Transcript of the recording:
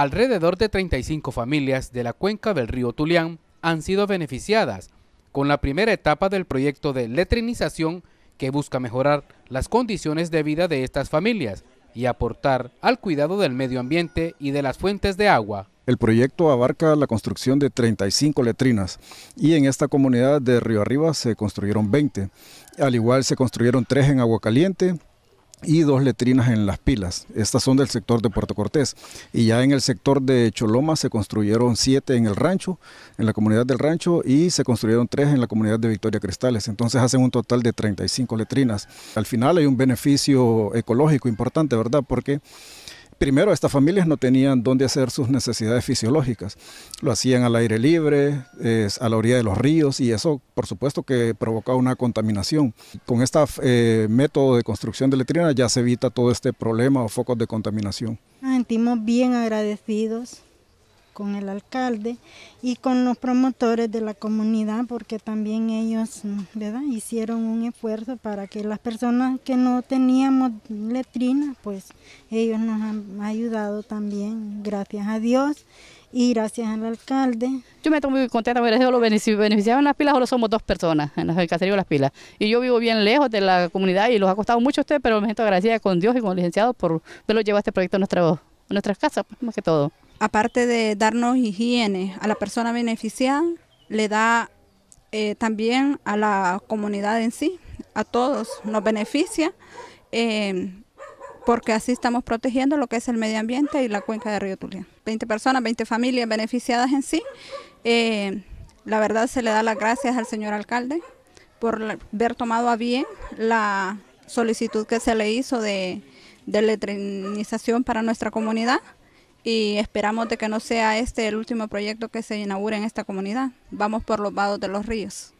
Alrededor de 35 familias de la cuenca del río Tulián han sido beneficiadas con la primera etapa del proyecto de letrinización que busca mejorar las condiciones de vida de estas familias y aportar al cuidado del medio ambiente y de las fuentes de agua. El proyecto abarca la construcción de 35 letrinas y en esta comunidad de Río Arriba se construyeron 20. Al igual se construyeron tres en Agua Caliente, y dos letrinas en las pilas. Estas son del sector de Puerto Cortés. Y ya en el sector de Choloma se construyeron siete en el rancho, en la comunidad del rancho, y se construyeron tres en la comunidad de Victoria Cristales. Entonces hacen un total de 35 letrinas. Al final hay un beneficio ecológico importante, ¿verdad? Porque primero, estas familias no tenían dónde hacer sus necesidades fisiológicas. Lo hacían al aire libre, a la orilla de los ríos, y eso, por supuesto, que provocaba una contaminación. Con este método de construcción de letrinas ya se evita todo este problema o focos de contaminación. Nos sentimos bien agradecidos con el alcalde y con los promotores de la comunidad porque también ellos mm, hicieron un esfuerzo para que las personas que no teníamos letrina, pues ellos nos han ayudado también gracias a Dios y gracias al alcalde. Yo me estoy muy contenta, me lo beneficiado en las pilas, solo somos dos personas en el caserío de las pilas. Y yo vivo bien lejos de la comunidad y los ha costado mucho a usted, pero me siento agradecida con Dios y con el licenciado por verlo llevar este proyecto a nuestra voz nuestras casas, pues, más que todo. Aparte de darnos higiene a la persona beneficiada, le da eh, también a la comunidad en sí, a todos, nos beneficia. Eh, porque así estamos protegiendo lo que es el medio ambiente y la cuenca de Río Tulia. 20 personas, 20 familias beneficiadas en sí. Eh, la verdad se le da las gracias al señor alcalde por haber tomado a bien la solicitud que se le hizo de de letrinización para nuestra comunidad y esperamos de que no sea este el último proyecto que se inaugure en esta comunidad. Vamos por los vados de los ríos.